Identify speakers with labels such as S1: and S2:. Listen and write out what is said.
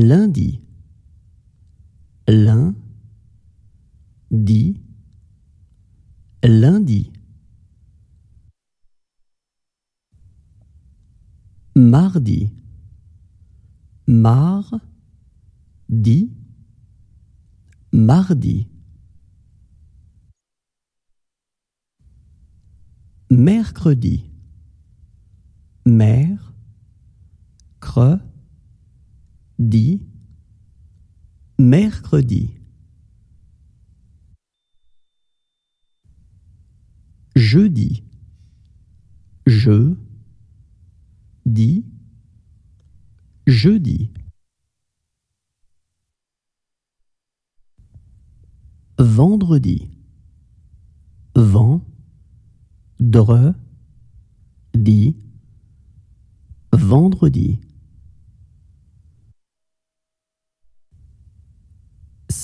S1: lundi lundi lundi mardi mar dit mardi mercredi mer cre dit mercredi.
S2: Jeudi. Je dis jeudi.
S1: Vendredi. vendre Dit. Vendredi.